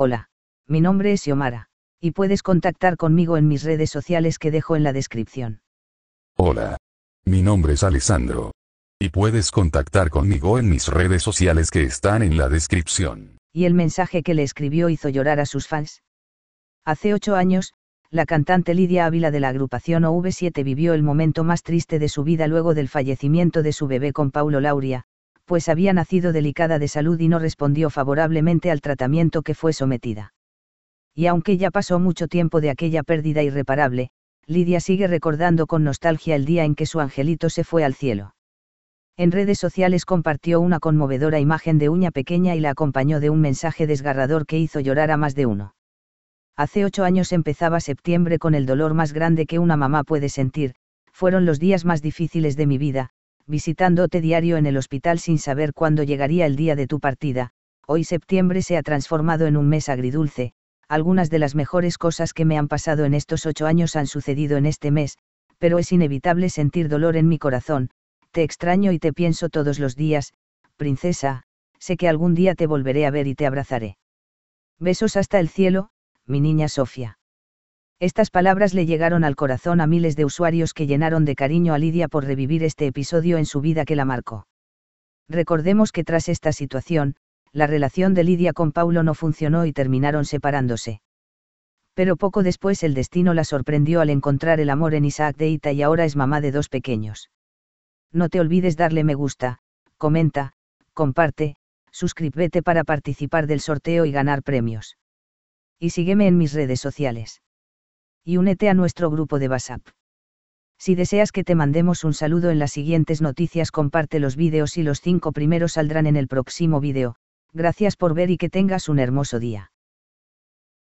Hola, mi nombre es Yomara y puedes contactar conmigo en mis redes sociales que dejo en la descripción. Hola. Mi nombre es Alessandro. Y puedes contactar conmigo en mis redes sociales que están en la descripción. Y el mensaje que le escribió hizo llorar a sus fans. Hace ocho años, la cantante Lidia Ávila de la agrupación OV7 vivió el momento más triste de su vida luego del fallecimiento de su bebé con Paulo Lauria, pues había nacido delicada de salud y no respondió favorablemente al tratamiento que fue sometida. Y aunque ya pasó mucho tiempo de aquella pérdida irreparable, Lidia sigue recordando con nostalgia el día en que su angelito se fue al cielo. En redes sociales compartió una conmovedora imagen de uña pequeña y la acompañó de un mensaje desgarrador que hizo llorar a más de uno. Hace ocho años empezaba septiembre con el dolor más grande que una mamá puede sentir, fueron los días más difíciles de mi vida, visitándote diario en el hospital sin saber cuándo llegaría el día de tu partida, hoy septiembre se ha transformado en un mes agridulce, algunas de las mejores cosas que me han pasado en estos ocho años han sucedido en este mes, pero es inevitable sentir dolor en mi corazón, te extraño y te pienso todos los días, princesa, sé que algún día te volveré a ver y te abrazaré. Besos hasta el cielo, mi niña Sofía. Estas palabras le llegaron al corazón a miles de usuarios que llenaron de cariño a Lidia por revivir este episodio en su vida que la marcó. Recordemos que tras esta situación, la relación de Lidia con Paulo no funcionó y terminaron separándose. Pero poco después el destino la sorprendió al encontrar el amor en Isaac de Ita y ahora es mamá de dos pequeños. No te olvides darle me gusta, comenta, comparte, suscríbete para participar del sorteo y ganar premios. Y sígueme en mis redes sociales y únete a nuestro grupo de WhatsApp. Si deseas que te mandemos un saludo en las siguientes noticias, comparte los vídeos y los cinco primeros saldrán en el próximo vídeo. Gracias por ver y que tengas un hermoso día.